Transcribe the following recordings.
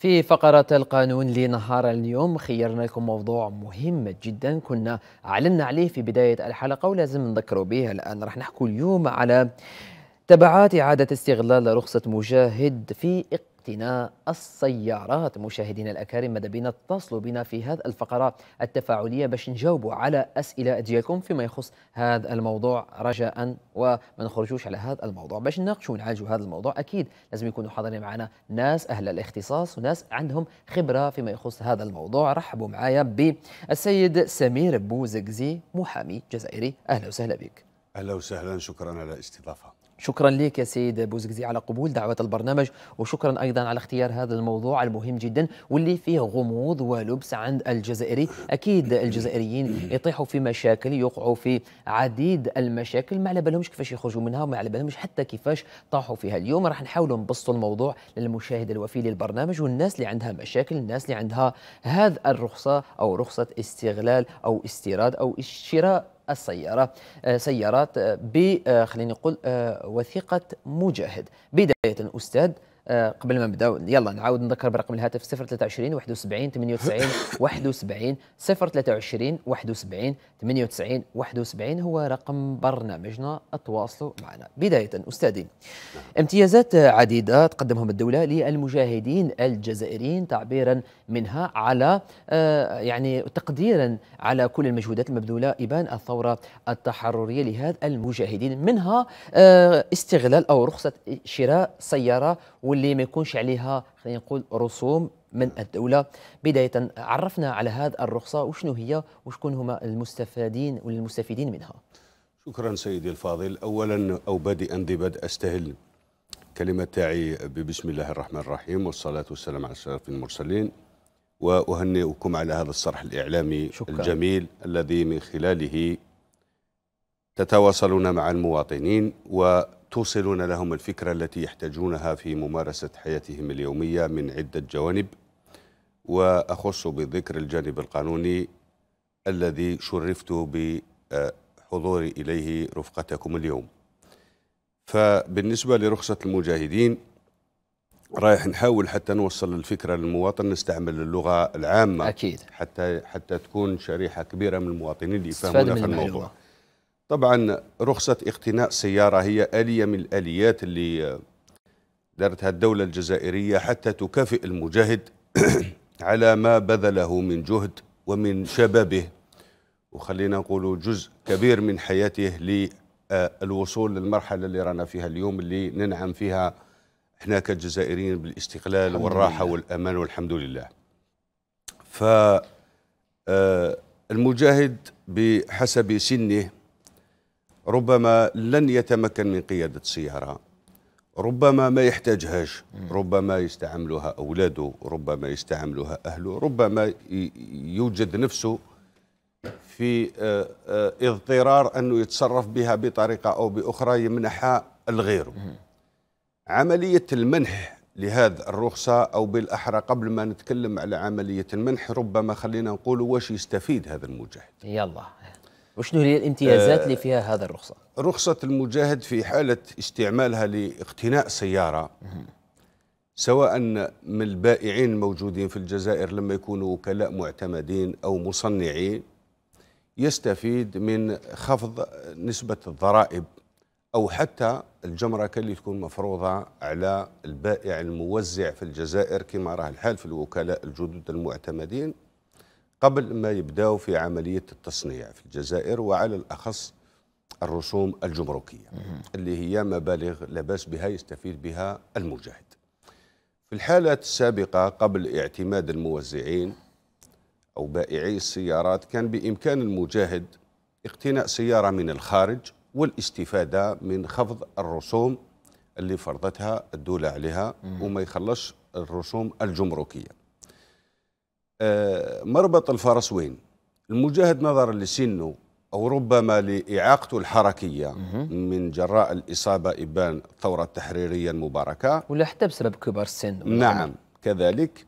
في فقرة القانون لنهار اليوم خيرنا لكم موضوع مهم جدا كنا أعلنا عليه في بداية الحلقة ولازم نذكروا به الآن رح نحكي اليوم على تبعات إعادة استغلال رخصة مجاهد في اقتناء السيارات مشاهدينا الأكارم ماذا بنا اتصلوا بنا في هذه الفقرة التفاعلية باش نجاوبوا على أسئلة ديالكم فيما يخص هذا الموضوع رجاء وما نخرجوش على هذا الموضوع باش نناقشوا ونعالجوا هذا الموضوع أكيد لازم يكونوا حاضرين معنا ناس أهل الاختصاص وناس عندهم خبرة فيما يخص هذا الموضوع رحبوا معايا بالسيد سمير بوزكزي محامي جزائري أهلا وسهلا بك أهلا وسهلا شكرا على الاستضافة شكرا لك يا سيد بوزكزي على قبول دعوة البرنامج وشكرا أيضا على اختيار هذا الموضوع المهم جدا واللي فيه غموض ولبس عند الجزائري أكيد الجزائريين يطيحوا في مشاكل يقعوا في عديد المشاكل ما على بالهمش كيفاش يخرجوا منها وما على بالهمش حتى كيفاش طاحوا فيها اليوم راح نحاولوا نبسطوا الموضوع للمشاهد الوفي للبرنامج والناس اللي عندها مشاكل الناس اللي عندها هذا الرخصة أو رخصة استغلال أو استيراد أو شراء السيارة آه، سيارات آه، بخليني آه، نقول وثيقة مجاهد بداية أستاذ آه، قبل ما نبداو يلا نعاود نذكر برقم الهاتف 023 71 98 71 023 71 98 71 هو رقم برنامجنا تواصلوا معنا بداية أستاذي امتيازات عديدة تقدمهم الدولة للمجاهدين الجزائريين تعبيرا منها على آه، يعني تقديرا على كل المجهودات المبذولة إبان الثورة التحررية لهذا المجاهدين منها آه، استغلال أو رخصة شراء سيارة واللي ما يكونش عليها خلينا نقول رسوم من الدولة بداية عرفنا على هذه الرخصة وشنو هي وشكون هما المستفادين والمستفيدين منها شكرا سيدي الفاضل أولا أو بادئا ذي بدء أستهل كلمة تاعي ببسم الله الرحمن الرحيم والصلاة والسلام على الشرف المرسلين وأهنئكم على هذا الصرح الإعلامي شكرا. الجميل الذي من خلاله تتواصلون مع المواطنين و توصلون لهم الفكرة التي يحتاجونها في ممارسة حياتهم اليومية من عدة جوانب وأخص بذكر الجانب القانوني الذي شرفت بحضوري إليه رفقتكم اليوم فبالنسبة لرخصة المجاهدين رايح نحاول حتى نوصل الفكره للمواطن نستعمل اللغه العامه اكيد حتى حتى تكون شريحه كبيره من المواطنين اللي يفهموا هذا الموضوع طبعا رخصة اقتناء سيارة هي آلية من الآليات اللي دارتها الدولة الجزائرية حتى تكافئ المجاهد على ما بذله من جهد ومن شبابه وخلينا نقول جزء كبير من حياته للوصول للمرحلة اللي رانا فيها اليوم اللي ننعم فيها احنا كجزائريين بالاستقلال والراحة لله. والأمان والحمد لله فالمجاهد المجاهد بحسب سنه ربما لن يتمكن من قيادة سيارة ربما ما يحتاجهاش ربما يستعملها أولاده ربما يستعملها أهله ربما يوجد نفسه في آه، آه، اضطرار أنه يتصرف بها بطريقة أو بأخرى يمنحها الغير عملية المنح لهذا الرخصة أو بالأحرى قبل ما نتكلم على عملية المنح ربما خلينا نقول واش يستفيد هذا المجاهد يلا وشنو هي الامتيازات اللي آه، فيها هذا الرخصة؟ رخصة المجاهد في حالة استعمالها لاقتناء سيارة سواء من البائعين الموجودين في الجزائر لما يكونوا وكلاء معتمدين أو مصنعين يستفيد من خفض نسبة الضرائب أو حتى الجمركة اللي تكون مفروضة على البائع الموزع في الجزائر كما راه الحال في الوكلاء الجدد المعتمدين قبل ما يبداوا في عمليه التصنيع في الجزائر وعلى الاخص الرسوم الجمركيه اللي هي مبالغ لا باس بها يستفيد بها المجاهد. في الحالات السابقه قبل اعتماد الموزعين او بائعي السيارات كان بامكان المجاهد اقتناء سياره من الخارج والاستفاده من خفض الرسوم اللي فرضتها الدوله عليها وما يخلصش الرسوم الجمركيه. آه، مربط الفرس وين المجاهد نظرا لسنه أو ربما لإعاقته الحركية من جراء الإصابة إبان الثورة التحريرية المباركة ولا حتى بسبب كبر السن نعم كذلك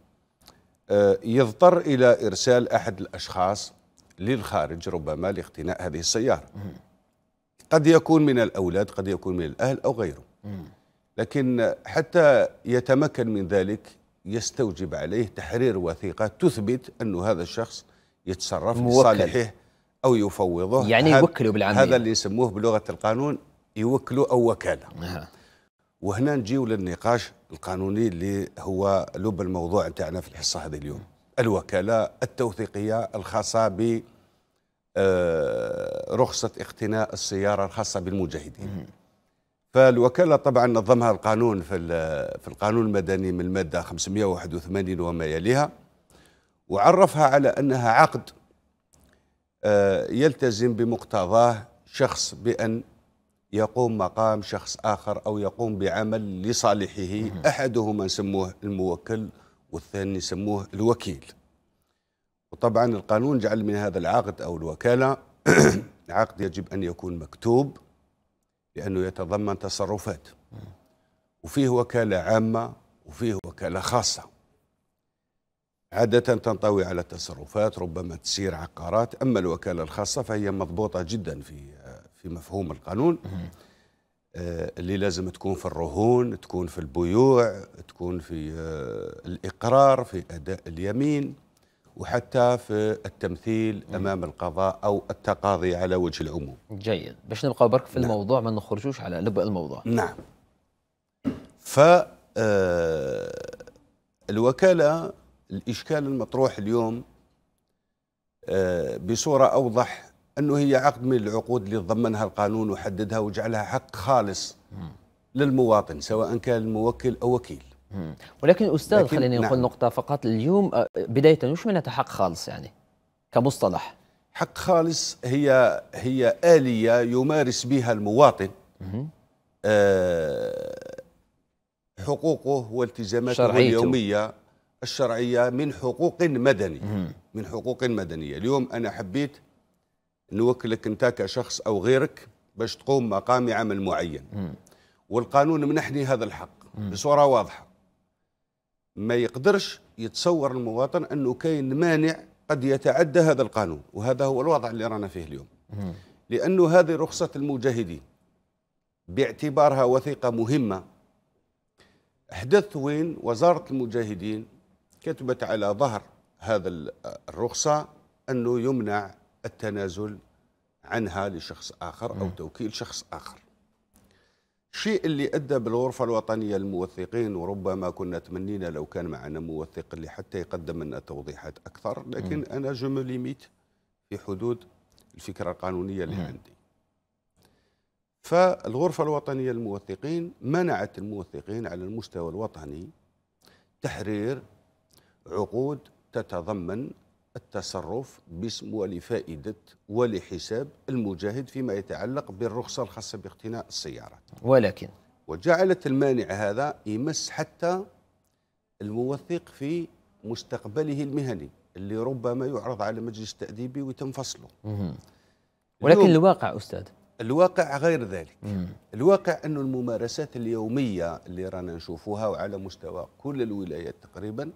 آه، يضطر إلى إرسال أحد الأشخاص للخارج ربما لاقتناء هذه السيارة قد يكون من الأولاد قد يكون من الأهل أو غيره لكن حتى يتمكن من ذلك يستوجب عليه تحرير وثيقة تثبت أنه هذا الشخص يتصرف لصالحه أو يفوضه يعني يوكله بالعملية هذا اللي يسموه بلغة القانون يوكله أو وكالة آه. وهنا نجيو للنقاش القانوني اللي هو لب الموضوع تاعنا في الحصة هذه اليوم الوكالة التوثيقية الخاصة ب آه، رخصة اقتناء السيارة الخاصة بالمجاهدين فالوكاله طبعا نظمها القانون في في القانون المدني من الماده 581 وما يليها وعرفها على انها عقد آه، يلتزم بمقتضاه شخص بان يقوم مقام شخص اخر او يقوم بعمل لصالحه احدهما نسموه الموكل والثاني سموه الوكيل وطبعا القانون جعل من هذا العقد او الوكاله عقد يجب ان يكون مكتوب لأنه يتضمن تصرفات وفيه وكالة عامة وفيه وكالة خاصة عادة تنطوي على التصرفات ربما تسير عقارات أما الوكالة الخاصة فهي مضبوطة جدا في في مفهوم القانون آه، اللي لازم تكون في الرهون تكون في البيوع تكون في آه، الإقرار في أداء اليمين وحتى في التمثيل امام القضاء او التقاضي على وجه العموم. جيد، باش نبقى برك في نعم. الموضوع ما نخرجوش على لب الموضوع. نعم. ف آه، الوكاله الاشكال المطروح اليوم آه، بصوره اوضح انه هي عقد من العقود اللي ضمنها القانون وحددها وجعلها حق خالص للمواطن سواء كان الموكل او وكيل. ولكن استاذ لكن خليني اقول نعم. نقطه فقط اليوم آه، بدايه وش معناتها حق خالص يعني كمصطلح حق خالص هي هي اليه يمارس بها المواطن آه حقوقه والتزاماته اليوميه الشرعيه من حقوق مدنيه من حقوق مدنيه اليوم انا حبيت نوكلك انت كشخص او غيرك باش تقوم مقامي عمل معين والقانون منحني هذا الحق بصوره واضحه ما يقدرش يتصور المواطن انه كاين مانع قد يتعدى هذا القانون وهذا هو الوضع اللي رانا فيه اليوم لانه هذه رخصه المجاهدين باعتبارها وثيقه مهمه حدث وين وزاره المجاهدين كتبت على ظهر هذا الرخصه انه يمنع التنازل عنها لشخص اخر او توكيل شخص اخر الشيء اللي ادى بالغرفه الوطنيه للموثقين وربما كنا تمنينا لو كان معنا موثق اللي حتى يقدم لنا توضيحات اكثر لكن م. انا جو ليميت في حدود الفكره القانونيه اللي م. عندي فالغرفه الوطنيه للموثقين منعت الموثقين على المستوى الوطني تحرير عقود تتضمن التصرف باسم ولفائدة ولحساب المجاهد فيما يتعلق بالرخصة الخاصة باقتناء السيارات ولكن وجعلت المانع هذا يمس حتى الموثق في مستقبله المهني اللي ربما يعرض على مجلس تأديبي وتنفصله ولكن الواقع أستاذ الواقع غير ذلك مم. الواقع أن الممارسات اليومية اللي رانا نشوفوها وعلى مستوى كل الولايات تقريبا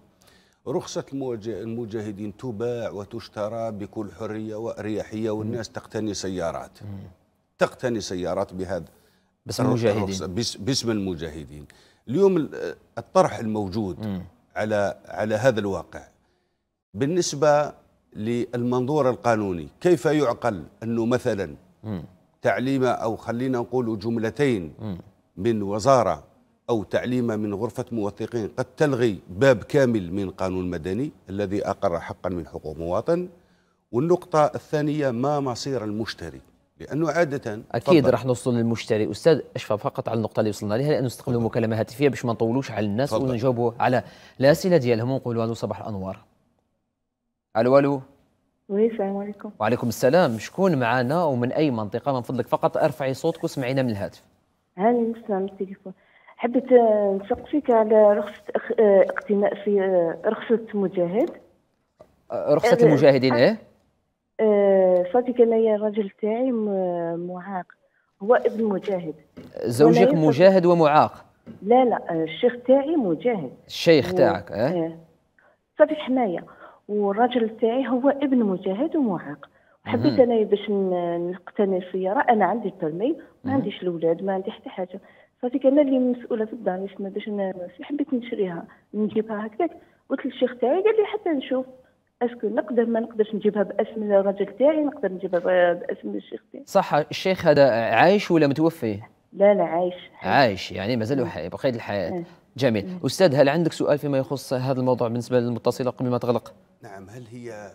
رخصة المجاهدين تباع وتشترى بكل حرية وأريحية والناس تقتني سيارات تقتني سيارات بهذا باسم المجاهدين باسم المجاهدين اليوم الطرح الموجود على على هذا الواقع بالنسبة للمنظور القانوني كيف يعقل أنه مثلا تعليمة أو خلينا نقول جملتين من وزارة أو تعليم من غرفة موثقين قد تلغي باب كامل من قانون مدني الذي أقر حقا من حقوق مواطن والنقطة الثانية ما مصير المشتري لأنه عادة أكيد راح نوصل للمشتري أستاذ أشفى فقط على النقطة اللي وصلنا لها لأنه استقبلوا مكالمة هاتفية باش ما نطولوش على الناس فضل. ونجاوبوا على الأسئلة ديالهم ونقولوا له صباح الأنوار ألو ألو السلام عليكم وعليكم السلام شكون معنا ومن أي منطقة من فضلك فقط أرفعي صوتك وسمعينا من الهاتف هاني نسلم التليفون حبيت نسق فيك على رخصة آه، اقتناء في آه، رخصة مجاهد آه، رخصة المجاهدين ايه صافي كان ليا الراجل تاعي معاق هو ابن مجاهد زوجك مجاهد ومعاق لا لا الشيخ تاعي مجاهد الشيخ تاعك إيه؟ اه صافي حمايه والراجل تاعي هو ابن مجاهد ومعاق حبيت انا باش نقتني السياره انا عندي البرمي ما عنديش الاولاد ما عندي حتى حاجه صافي كان اللي مسؤوله في الدار ما باش نسي حبيت نشريها نجيبها هكذاك قلت للشيخ تاعي قال لي حتى نشوف اسكو نقدر ما نقدرش نجيبها باسم الراجل تاعي نقدر نجيبها باسم الشيخ تاعي صح الشيخ هذا عايش ولا متوفي لا لا عايش عايش يعني مازال حي بقيت الحياه جميل م. استاذ هل عندك سؤال فيما يخص هذا الموضوع بالنسبه للمتصله قبل ما تغلق نعم هل هي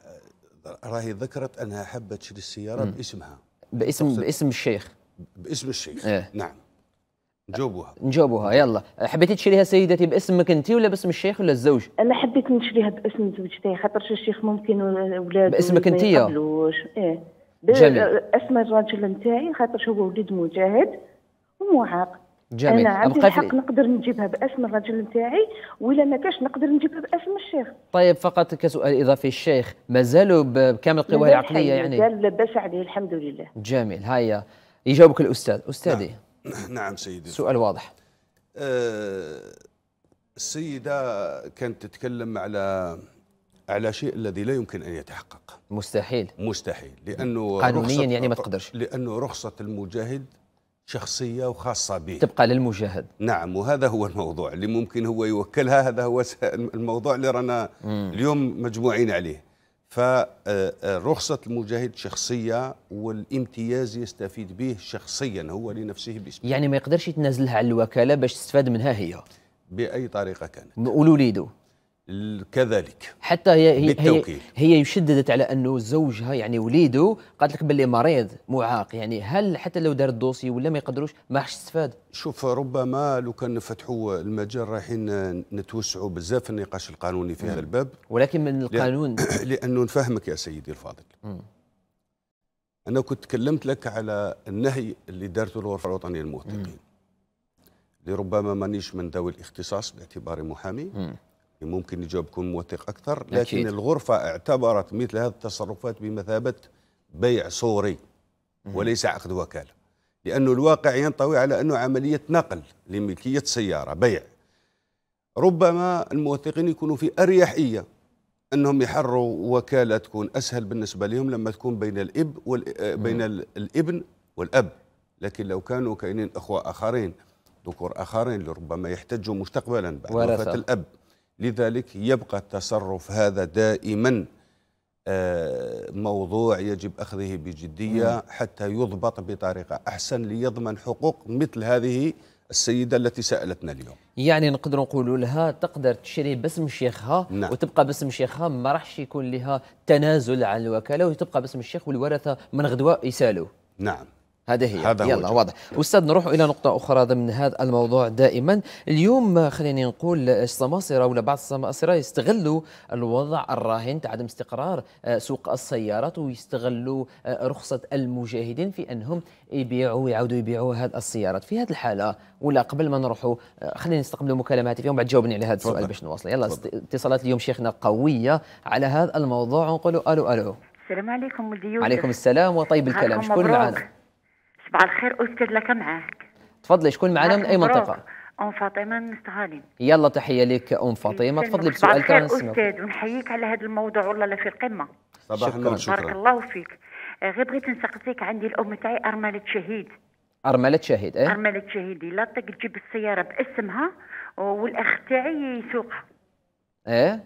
راهي ذكرت انها حبت تشري السياره م. باسمها باسم باسم الشيخ باسم الشيخ إيه؟ نعم نجاوبوها نجاوبوها يلا حبيتي تشريها سيدتي باسمك انت ولا باسم الشيخ ولا الزوج انا حبيت نشريها باسم زوجتي خاطر الشيخ ممكن ولاده باسمك انت ايه باسم الراجل نتاعي خاطر هو ولد مجاهد ومعاق جميل انا عندي الحق نقدر نجيبها باسم الراجل نتاعي ولا ما كاش نقدر نجيبها باسم الشيخ طيب فقط كسؤال اضافي الشيخ مازالوا بكامل قواه العقليه يعني مازال لاباس عليه الحمد لله جميل هيا يجاوبك الاستاذ استاذي نعم. نعم سيدي سؤال واضح آه، السيدة كانت تتكلم على على شيء الذي لا يمكن أن يتحقق مستحيل مستحيل لأنه قانونيا يعني ما تقدرش لأنه رخصة المجاهد شخصية وخاصة به تبقى للمجاهد نعم وهذا هو الموضوع اللي ممكن هو يوكلها هذا هو الموضوع اللي رانا اليوم مجموعين عليه فرخصة المجاهد شخصية والامتياز يستفيد به شخصيا هو لنفسه باسمه يعني ما يقدرش يتنازلها على الوكالة باش تستفاد منها هي بأي طريقة كانت ولوليده كذلك حتى هي هي هي, هي شددت على انه زوجها يعني وليده قالت لك باللي مريض معاق يعني هل حتى لو دار الدوسي ولا ما يقدروش ما حش استفاد شوف ربما لو كان نفتحوا المجال رايحين نتوسعوا بزاف النقاش القانوني في هذا الباب ولكن من القانون لانه نفهمك يا سيدي الفاضل انا كنت تكلمت لك على النهي اللي دارته الغرفه الوطنيه للموثقين لربما مانيش من ذوي الاختصاص باعتباري محامي ممكن الجواب يكون موثق أكثر لكن أكيد. الغرفة اعتبرت مثل هذه التصرفات بمثابة بيع صوري وليس عقد وكالة لأن الواقع ينطوي على أنه عملية نقل لملكية سيارة بيع ربما الموثقين يكونوا في أريحية أنهم يحروا وكالة تكون أسهل بالنسبة لهم لما تكون بين الإب وال... آه، بين الابن والأب لكن لو كانوا كاينين أخوة آخرين ذكور آخرين لربما يحتجوا مستقبلا بعد وفاة الأب لذلك يبقى التصرف هذا دائما آه، موضوع يجب أخذه بجدية حتى يضبط بطريقة أحسن ليضمن حقوق مثل هذه السيدة التي سألتنا اليوم يعني نقدر نقولوا لها تقدر تشري باسم شيخها نعم. وتبقى باسم شيخها ما راحش يكون لها تنازل عن الوكالة وتبقى باسم الشيخ والورثة من غدوة يسالوا نعم هذا هي هذا يلا هو واضح استاذ نروح الى نقطه اخرى ضمن هذا الموضوع دائما اليوم خليني نقول السماصره ولا بعض السماصره يستغلوا الوضع الراهن تاع عدم استقرار آه، سوق السيارات ويستغلوا آه، رخصه المجاهدين في انهم يبيعوا ويعاودوا يبيعوا هذه السيارات في هذه الحاله ولا قبل ما نروحوا آه، خلينا نستقبلوا مكالمات فيهم وبعد جاوبني على هذا السؤال باش نواصل يلا اتصالات اليوم شيخنا قويه على هذا الموضوع ونقولوا الو الو السلام عليكم ولدي عليكم السلام وطيب الكلام شكون معنا صباح الخير استاذ لك معك تفضلي شكون معنا من اي منطقه ام فاطمه من مستغالين يلا تحيه لك ام فاطمه تفضلي بسؤال تاع استاذ ونحييك على هذا الموضوع والله لا في القمه صباح النور شكرا بارك الله فيك آه، غير بغيت نسقسيك عندي الام تاعي ارمله شهيد أرملة شهيد إيه؟ أرملة شهيد لا تجيب السيارة باسمها والأخ تاعي يسوقها إيه؟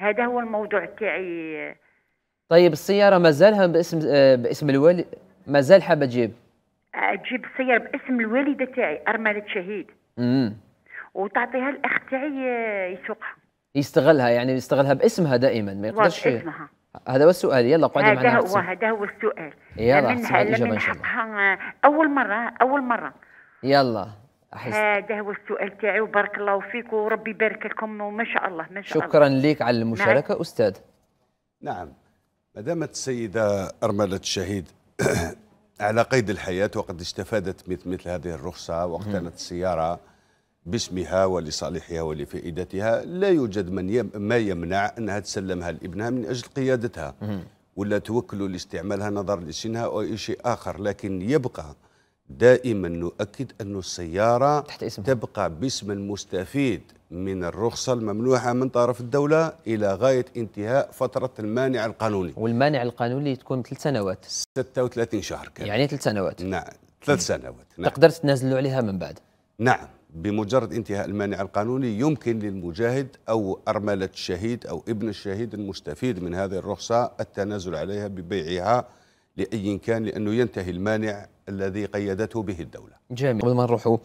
هذا هو الموضوع تاعي طيب السيارة مازالها باسم آه، باسم الوالد مازال حابة تجيب تجيب السياره باسم الوالده تاعي ارمله شهيد امم وتعطيها الاخ تاعي آه، يسوقها يستغلها يعني يستغلها باسمها دائما ما يقدرش باسمها هذا هو السؤال يلا قعدي معنا هذا هو هذا هو السؤال يلا منها الاجابه ان شاء الله آه، اول مره اول مره يلا هذا هو السؤال تاعي وبارك الله فيك وربي يبارك لكم وما شاء الله ما شاء الله شكرا لك على المشاركه نعم. استاذ نعم ما دامت السيده ارمله الشهيد على قيد الحياة وقد استفادت مثل, مثل هذه الرخصة واقتنت السيارة باسمها ولصالحها ولفائدتها لا يوجد من يم ما يمنع أنها تسلمها لابنها من أجل قيادتها ولا توكل لاستعمالها نظرا لسنها أو أي شيء آخر لكن يبقى دائما نؤكد أن السيارة تحت اسمها. تبقى باسم المستفيد من الرخصة الممنوحة من طرف الدولة إلى غاية انتهاء فترة المانع القانوني والمانع القانوني تكون ثلاث سنوات 36 شهر كان. يعني ثلاث سنوات نعم ثلاث سنوات نعم. تقدر تنزلوا عليها من بعد نعم بمجرد انتهاء المانع القانوني يمكن للمجاهد أو أرملة الشهيد أو ابن الشهيد المستفيد من هذه الرخصة التنازل عليها ببيعها لأي كان لأنه ينتهي المانع الذي قيدته به الدولة جميل قبل ما نروحوا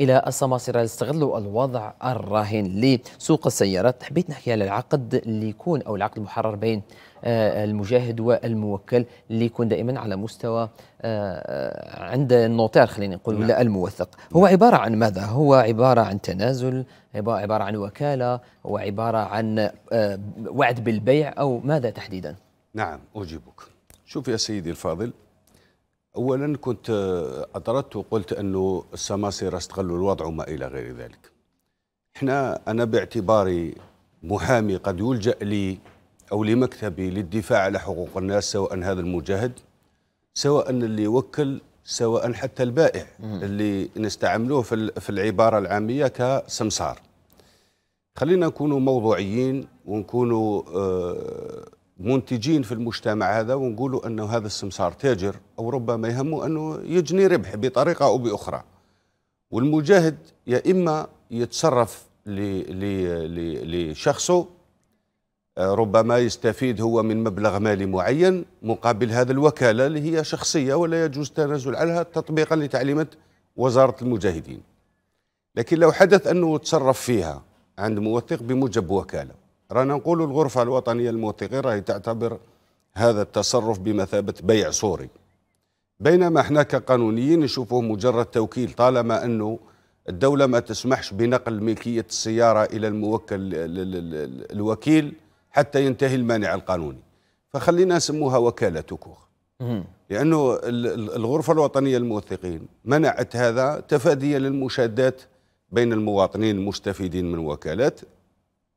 إلى السماسرة استغلوا الوضع الراهن لسوق السيارات حبيت نحكي على العقد اللي يكون أو العقد المحرر بين آه، المجاهد والموكل اللي يكون دائما على مستوى آه، عند النوتير خلينا نقول ولا نعم. الموثق هو نعم. عبارة عن ماذا؟ هو عبارة عن تنازل عبارة عن وكالة هو عبارة عن آه، وعد بالبيع أو ماذا تحديدا؟ نعم أجيبك شوف يا سيدي الفاضل اولا كنت آه، اطردت وقلت انه السماسره استغلوا الوضع وما الى غير ذلك احنا انا باعتباري محامي قد يلجا لي او لمكتبي للدفاع على حقوق الناس سواء هذا المجاهد سواء اللي وكل سواء حتى البائع اللي نستعملوه في العباره العاميه كسمسار خلينا نكونوا موضوعيين ونكونوا آه منتجين في المجتمع هذا ونقولوا أنه هذا السمسار تاجر أو ربما يهمه أنه يجني ربح بطريقة أو بأخرى والمجاهد يا إما يتصرف لشخصه آه، ربما يستفيد هو من مبلغ مالي معين مقابل هذا الوكالة اللي هي شخصية ولا يجوز التنازل عنها تطبيقا لتعليمات وزارة المجاهدين لكن لو حدث أنه تصرف فيها عند موثق بموجب وكالة رانا نقول الغرفة الوطنية الموثقين راهي تعتبر هذا التصرف بمثابة بيع صوري بينما احنا كقانونيين نشوفه مجرد توكيل طالما انه الدولة ما تسمحش بنقل ملكية السيارة إلى الموكل الوكيل حتى ينتهي المانع القانوني فخلينا نسموها وكالة كوخ لأنه الغرفة الوطنية للموثقين منعت هذا تفاديا للمشادات بين المواطنين المستفيدين من وكالات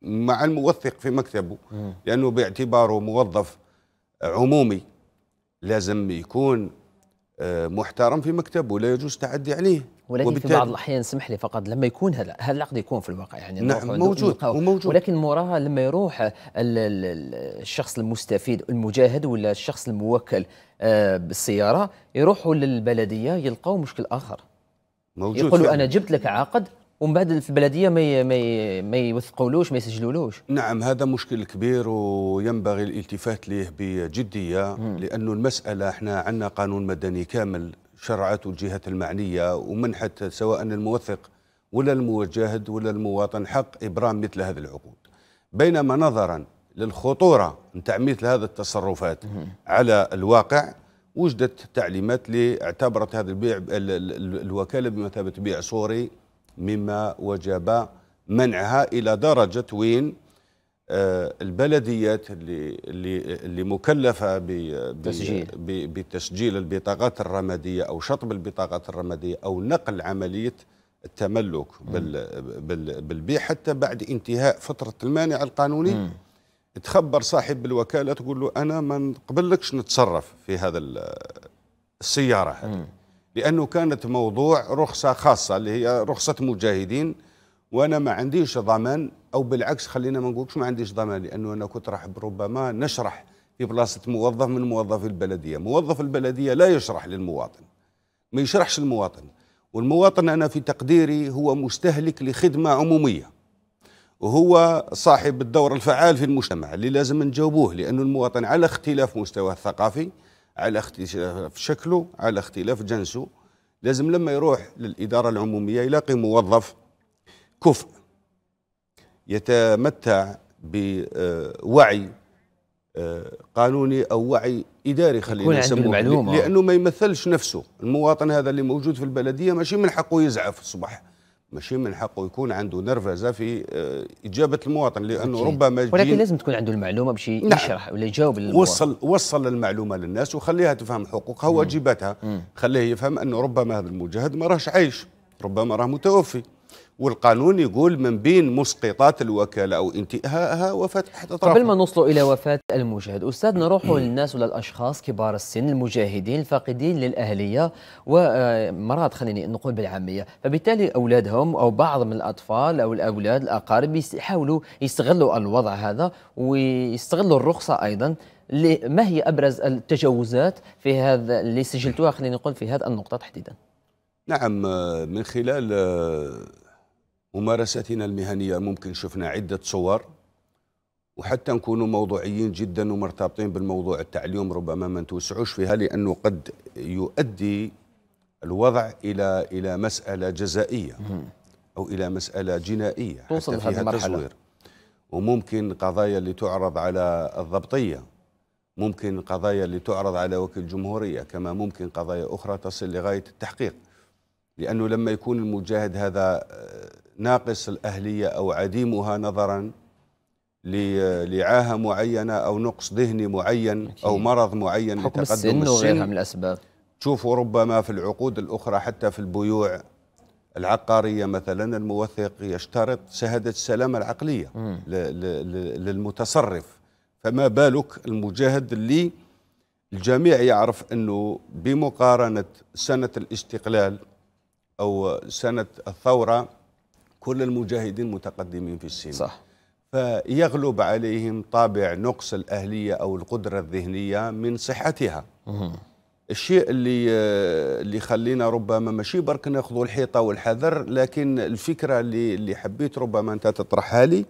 مع الموثق في مكتبه مم. لانه باعتباره موظف عمومي لازم يكون آه، محترم في مكتبه لا يجوز تعدي عليه ولكن في بعض الاحيان سمح لي فقط لما يكون هذا العقد يكون في الواقع يعني نعم موجود وموجود ولكن موراها لما يروح الشخص المستفيد المجاهد ولا الشخص الموكل آه، بالسياره يروحوا للبلديه يلقوا مشكل اخر موجود يقولوا فعلا. انا جبت لك عقد ومن بعد في البلديه ما ما ما يوثقولوش ما يسجلولوش نعم هذا مشكل كبير وينبغي الالتفات ليه بجديه لانه المساله احنا عندنا قانون مدني كامل شرعته الجهات المعنيه ومنحت سواء الموثق ولا المجاهد ولا المواطن حق ابرام مثل هذه العقود بينما نظرا للخطوره نتاع مثل هذه التصرفات على الواقع وجدت تعليمات اللي اعتبرت هذا البيع الوكاله بمثابه بيع صوري مما وجب منعها إلى درجة وين آه، البلديات اللي اللي اللي مكلفه بتسجيل البطاقات الرماديه او شطب البطاقات الرماديه او نقل عمليه التملك بالبيع حتى بعد انتهاء فتره المانع القانوني تخبر صاحب الوكاله تقول له انا ما نقبلكش نتصرف في هذا السياره هذه لأنه كانت موضوع رخصة خاصة اللي هي رخصة مجاهدين وأنا ما عنديش ضمان أو بالعكس خلينا ما نقولكش ما عنديش ضمان لأنه أنا كنت راح ربما نشرح في بلاصة موظف من موظف البلدية موظف البلدية لا يشرح للمواطن ما يشرحش المواطن والمواطن أنا في تقديري هو مستهلك لخدمة عمومية وهو صاحب الدور الفعال في المجتمع اللي لازم نجاوبوه لأنه المواطن على اختلاف مستواه الثقافي على اختلاف شكله على اختلاف جنسه لازم لما يروح للإدارة العمومية يلاقي موظف كفء يتمتع بوعي آه، قانوني او وعي اداري خلينا نسموه لانه ما يمثلش نفسه المواطن هذا اللي موجود في البلديه ماشي من حقه يزعف الصبح ماشي من حقه يكون عنده نرفزه في آه، اجابه المواطن لانه ربما ولكن لازم تكون عنده المعلومه باش نعم. يشرح ولا يجاوب وصل وصل المعلومه للناس وخليها تفهم حقوقها وواجباتها خليه يفهم انه ربما هذا المجاهد ما راهش عايش ربما راه متوفي والقانون يقول من بين مسقطات الوكالة أو انتهائها وفتح أطرافها قبل ما نصل إلى وفاة المجاهد أستاذ نروح للناس وللأشخاص كبار السن المجاهدين الفاقدين للأهلية ومرات آه، خليني نقول بالعامية فبالتالي أولادهم أو بعض من الأطفال أو الأولاد الأقارب يحاولوا يستغلوا الوضع هذا ويستغلوا الرخصة أيضا ما هي أبرز التجاوزات في هذا اللي سجلتوها خليني نقول في هذا النقطة تحديدا نعم آه، من خلال آه، ممارستنا المهنية ممكن شفنا عدة صور وحتى نكونوا موضوعيين جدا ومرتبطين بالموضوع التعليم ربما ما نتوسعوش فيها لأنه قد يؤدي الوضع إلى إلى مسألة جزائية أو إلى مسألة جنائية توصل حتى فيها تزوير وممكن قضايا اللي تعرض على الضبطية ممكن قضايا اللي تعرض على وكيل الجمهورية كما ممكن قضايا أخرى تصل لغاية التحقيق لأنه لما يكون المجاهد هذا آه، ناقص الأهلية أو عديمها نظرا لعاهة معينة أو نقص ذهني معين أو مرض معين حكم لتقدم السن وغيرها من الأسباب تشوفوا ربما في العقود الأخرى حتى في البيوع العقارية مثلا الموثق يشترط شهادة السلامة العقلية للمتصرف فما بالك المجاهد اللي الجميع يعرف أنه بمقارنة سنة الاستقلال أو سنة الثورة كل المجاهدين متقدمين في السن صح فيغلب عليهم طابع نقص الأهلية أو القدرة الذهنية من صحتها مه. الشيء اللي اللي خلينا ربما ماشي برك ناخذوا الحيطه والحذر لكن الفكره اللي اللي حبيت ربما انت تطرحها لي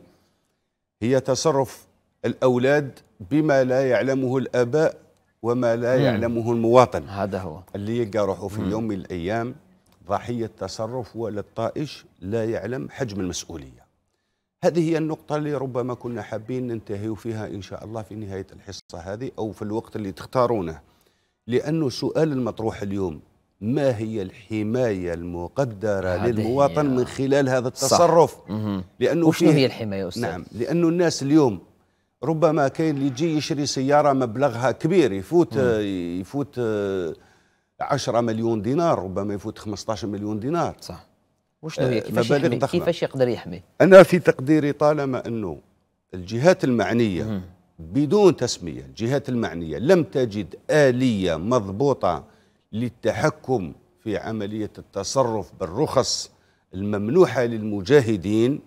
هي تصرف الاولاد بما لا يعلمه الاباء وما لا مم. يعلمه المواطن هذا هو اللي يلقى روحه في مم. يوم من الايام ضحية تصرف وللطائش لا يعلم حجم المسؤولية هذه هي النقطة اللي ربما كنا حابين ننتهي فيها إن شاء الله في نهاية الحصة هذه أو في الوقت اللي تختارونه لأنه السؤال المطروح اليوم ما هي الحماية المقدرة للمواطن من خلال هذا التصرف صح. لأنه وشنو هي الحماية أستاذ؟ نعم لأنه الناس اليوم ربما كاين اللي يجي يشري سيارة مبلغها كبير يفوت مم. يفوت 10 مليون دينار ربما يفوت 15 مليون دينار صح وشنو هي آه، كيفاش يحمي كيفاش يقدر يحمي انا في تقديري طالما انه الجهات المعنيه مم. بدون تسميه الجهات المعنيه لم تجد اليه مضبوطه للتحكم في عمليه التصرف بالرخص الممنوحه للمجاهدين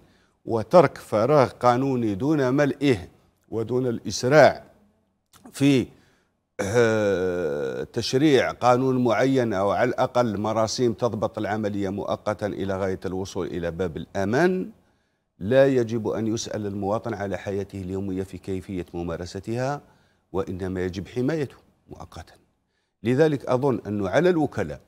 وترك فراغ قانوني دون ملئه ودون الاسراع في آه، تشريع قانون معين او على الاقل مراسيم تضبط العمليه مؤقتا الى غايه الوصول الى باب الامان لا يجب ان يسال المواطن على حياته اليوميه في كيفيه ممارستها وانما يجب حمايته مؤقتا لذلك اظن انه على الوكلاء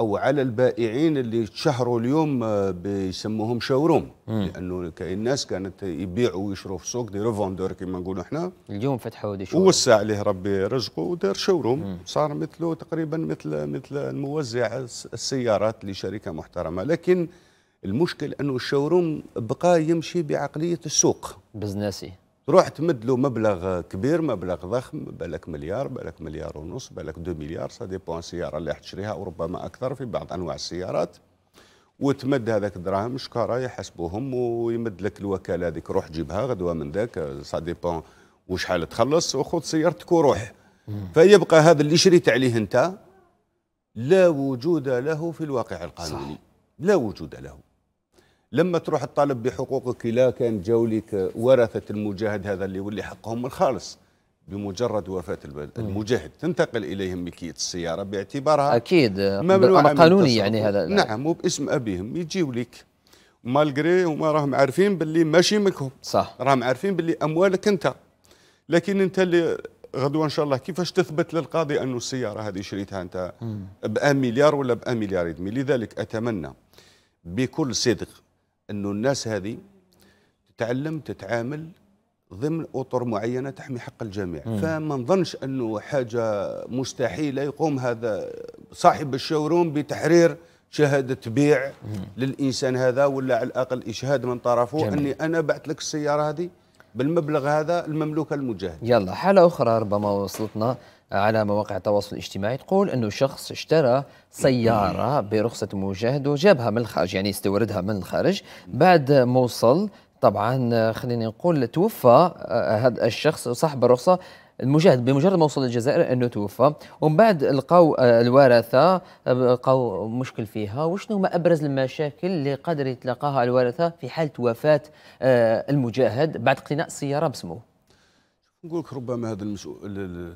او على البائعين اللي تشهروا اليوم آه، بيسموهم شاوروم لانه الناس كانت يبيعوا ويشروا في السوق دي ريفوندور كما نقولوا احنا اليوم فتحوا دي شاوروم ووسع عليه ربي رزقه ودار شاوروم صار مثله تقريبا مثل مثل الموزع السيارات لشركه محترمه لكن المشكل انه الشاوروم بقى يمشي بعقليه السوق بزنسي روح تمد له مبلغ كبير مبلغ ضخم بالك مليار بالك مليار ونص بالك 2 مليار سا ديبون السياره اللي راح تشريها وربما اكثر في بعض انواع السيارات وتمد هذاك الدراهم شكاره يحسبوهم ويمد لك الوكاله هذيك روح جيبها غدوه من ذاك سا ديبون وشحال تخلص وخذ سيارتك وروح فيبقى هذا اللي شريت عليه انت لا وجود له في الواقع القانوني صح. لا وجود له لما تروح تطالب بحقوقك لا كان جولك ورثة المجاهد هذا اللي ولي حقهم الخالص بمجرد وفاة المجاهد تنتقل إليهم ملكية السيارة باعتبارها أكيد ممنوع قانوني يعني هذا نعم وباسم أبيهم يجيوا لك مالغري هما راهم عارفين باللي ماشي ملكهم صح راهم عارفين باللي أموالك أنت لكن أنت اللي غدوه ان شاء الله كيفاش تثبت للقاضي انه السياره هذه شريتها انت بأم مليار ولا بأم مليار لذلك اتمنى بكل صدق انه الناس هذه تتعلم تتعامل ضمن اطر معينه تحمي حق الجميع مم. فما نظنش انه حاجه مستحيله يقوم هذا صاحب الشowroom بتحرير شهاده بيع مم. للانسان هذا ولا على الاقل اشهاد من طرفه جميل. اني انا بعت لك السياره هذه بالمبلغ هذا المملوكه المجاهد يلا حاله اخرى ربما وصلتنا على مواقع التواصل الاجتماعي تقول انه شخص اشترى سياره برخصه مجاهد وجابها من الخارج يعني استوردها من الخارج بعد ما وصل طبعا خليني نقول توفى آه، هذا الشخص صاحب الرخصه المجاهد بمجرد ما وصل للجزائر انه توفى ومن بعد لقوا آه، الورثه آه، لقوا مشكل فيها وشنو ما ابرز المشاكل اللي قدر يتلقاها الورثه في حاله وفاه المجاهد بعد اقتناء السياره باسمه نقول لك ربما هذا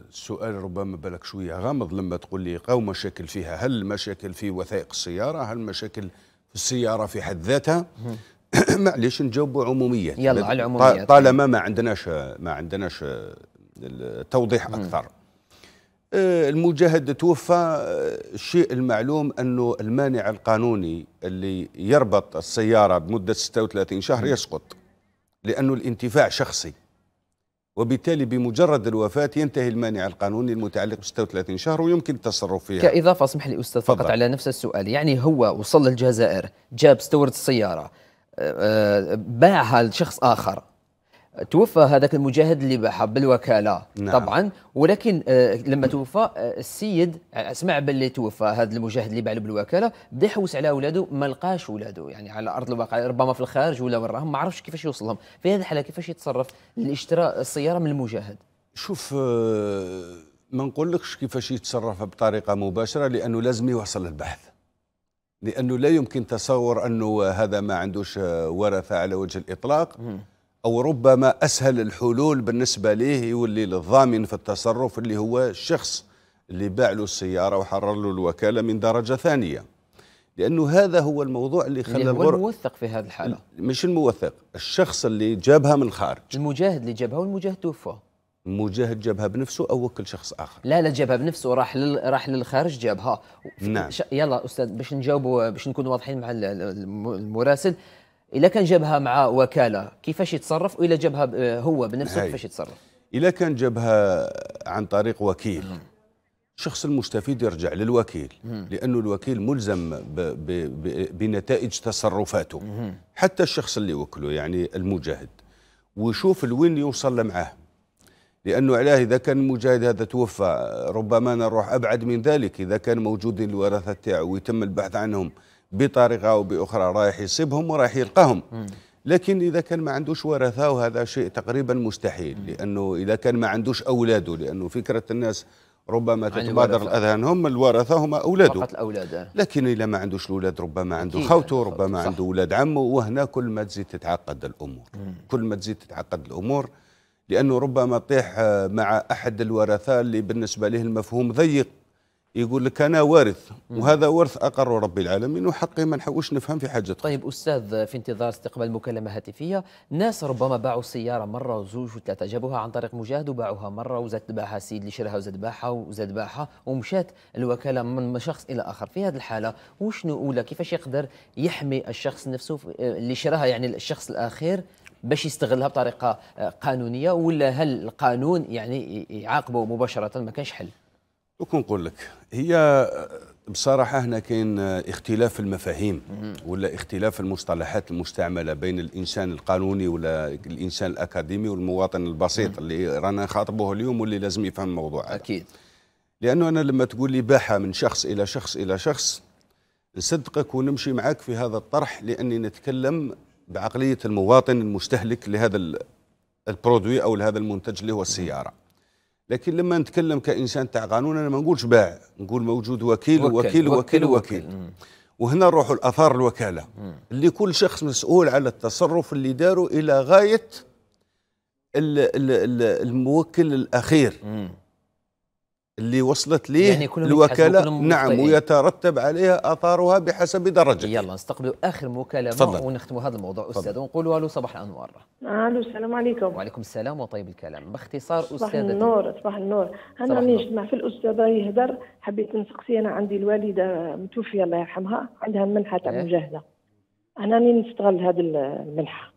السؤال ربما بالك شويه غامض لما تقول لي قاو مشاكل فيها هل المشاكل في وثائق السياره هل المشاكل في السياره في حد ذاتها معليش نجاوبوا عموميا يلا على العموميات طالما ما عندناش ما عندناش توضيح اكثر آه، المجاهد توفى آه، الشيء المعلوم انه المانع القانوني اللي يربط السياره بمده 36 شهر يسقط لانه الانتفاع شخصي وبالتالي بمجرد الوفاة ينتهي المانع القانوني المتعلق ب 36 شهر ويمكن التصرف فيها كإضافة اسمح لي أستاذ فقط على نفس السؤال يعني هو وصل للجزائر جاب استورد السيارة آه، آه، باعها لشخص آخر توفى هذاك المجاهد اللي باعها بالوكاله نعم. طبعا ولكن آه، لما توفى آه، السيد آه، سمع باللي توفى هذا المجاهد اللي باع بالوكاله بدا يحوس على اولاده ما لقاش اولاده يعني على ارض الواقع ربما في الخارج ولا وراهم ما عرفش كيفاش يوصلهم في هذه الحاله كيفاش يتصرف لاشتراء السياره من المجاهد شوف ما نقولكش كيفاش يتصرف بطريقه مباشره لانه لازم يوصل البحث لانه لا يمكن تصور انه هذا ما عندوش ورثه على وجه الاطلاق م. أو ربما أسهل الحلول بالنسبة ليه يولي للضامن في التصرف اللي هو الشخص اللي باع له السيارة وحرر له الوكالة من درجة ثانية لأنه هذا هو الموضوع اللي خلى الغرب هو الموثق في هذه الحالة مش الموثق الشخص اللي جابها من الخارج المجاهد اللي جابها والمجاهد توفى المجاهد جابها بنفسه او وكل شخص اخر لا لا جابها بنفسه راح لل... راح للخارج جابها نعم يلا استاذ باش نجاوبوا باش نكونوا واضحين مع المراسل إذا كان جابها مع وكاله كيفاش يتصرف والا جابها هو بنفسه كيفاش يتصرف إذا كان جابها عن طريق وكيل الشخص المستفيد يرجع للوكيل لانه الوكيل ملزم بـ بـ بـ بنتائج تصرفاته حتى الشخص اللي وكله يعني المجاهد ويشوف الوين يوصل معاه لانه علاه اذا كان المجاهد هذا توفى ربما نروح ابعد من ذلك اذا كان موجودين الورثه تاعه ويتم البحث عنهم بطريقه او باخرى رايح يصيبهم ورايح يلقاهم لكن اذا كان ما عندوش ورثه وهذا شيء تقريبا مستحيل لانه اذا كان ما عندوش اولاده لانه فكره الناس ربما تتبادر الاذهان هم الورثه هم اولاده فقط الاولاد لكن اذا ما عندوش الاولاد ربما عنده خوته ربما صح. عنده اولاد عمه وهنا كل ما تزيد تتعقد الامور مم. كل ما تزيد تتعقد الامور لانه ربما طيح مع احد الورثه اللي بالنسبه له المفهوم ضيق يقول لك انا وارث وهذا ورث اقره رب العالمين وحقي ما نحوش نفهم في حاجة طيب استاذ في انتظار استقبال مكالمه هاتفيه ناس ربما باعوا السياره مره وزوج وثلاثه جابوها عن طريق مجاهد وباعوها مره وزاد باعها سيد اللي شراها وزاد باعها وزاد باعها ومشات الوكاله من شخص الى اخر في هذه الحاله وشنو اولى كيفاش يقدر يحمي الشخص نفسه اللي آه، شراها يعني الشخص الاخير باش يستغلها بطريقه آه، قانونيه ولا هل القانون يعني يعاقبه مباشره ما كانش حل نقول لك هي آه، بصراحة هنا كاين آه، اختلاف المفاهيم ولا اختلاف المصطلحات المستعملة بين الإنسان القانوني ولا الإنسان الأكاديمي والمواطن البسيط اللي رانا نخاطبوه اليوم واللي لازم يفهم الموضوع هذا أكيد لأنه أنا لما تقول لي باحة من شخص إلى شخص إلى شخص نصدقك ونمشي معك في هذا الطرح لأني نتكلم بعقلية المواطن المستهلك لهذا البرودوي أو لهذا المنتج اللي هو السيارة لكن لما نتكلم كانسان تاع قانون انا ما نقولش باع نقول موجود وكيل وكيل وكيل وكيل, وكيل, وكيل, وكيل. وهنا نروحوا لاثار الوكاله اللي كل شخص مسؤول على التصرف اللي داره الى غايه الموكل الاخير اللي وصلت ليه يعني الوكاله نعم طيب. ويترتب عليها اثارها بحسب درجه يلا نستقبلوا اخر مكالمه فضل. ونختموا هذا الموضوع فضل. استاذ ونقولوا الو صباح الانوار الو السلام عليكم وعليكم السلام وطيب الكلام باختصار صباح النور صباح النور انا ماني نجمع في الاستاذ يهدر حبيت نسقسي انا عندي الوالده متوفيه الله يرحمها عندها منحه تاع إيه. مجاهده انا راني نستغل هذه المنحه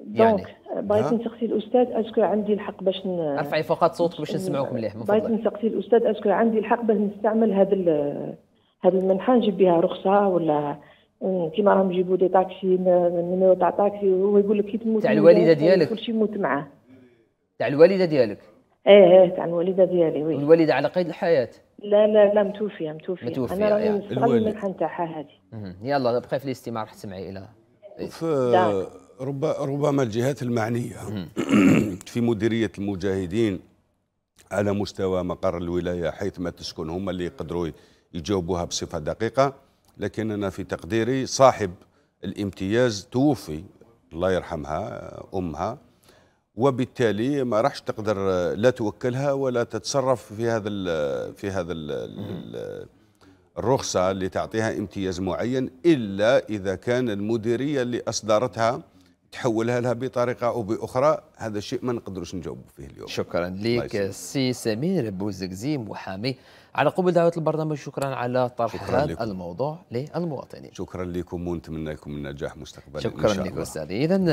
يعني، دونك يعني. بغيت نسقسي الاستاذ اسكو عندي الحق باش ن... ارفعي فقط صوتك باش نسمعوك مليح بغيت نسقسي الاستاذ اسكو عندي الحق باش نستعمل هذا هذا المنحه نجيب بها رخصه ولا كيما راهم يجيبوا دي تاكسي نميرو تاع تاكسي وهو يقول لك كي تموت تاع الوالده يعني ديالك كل شيء يموت معاه تاع الوالده ديالك ايه ايه تاع الوالده ديالي وي الوالده على قيد الحياه لا لا لا متوفيه متوفيه, متوفية انا راني نستغل المنحه نتاعها هذه يلا بقي في الاستماع راح تسمعي الى رب ربما الجهات المعنية في مديرية المجاهدين على مستوى مقر الولاية حيث ما تسكن هم اللي يقدروا يجاوبوها بصفة دقيقة لكن أنا في تقديري صاحب الامتياز توفي الله يرحمها أمها وبالتالي ما راحش تقدر لا توكلها ولا تتصرف في هذا الـ في هذا الـ الرخصة اللي تعطيها امتياز معين إلا إذا كان المديرية اللي أصدرتها تحولها لها بطريقه او باخرى هذا الشيء ما نقدروش نجاوبوا فيه اليوم شكرا لك سي سمير بوزكزي محامي على قبول دعوه البرنامج شكرا على طرح شكرا هذا لكم. الموضوع للمواطنين شكرا لكم ونتمنى لكم النجاح مستقبلا شكرا لك استاذي اذا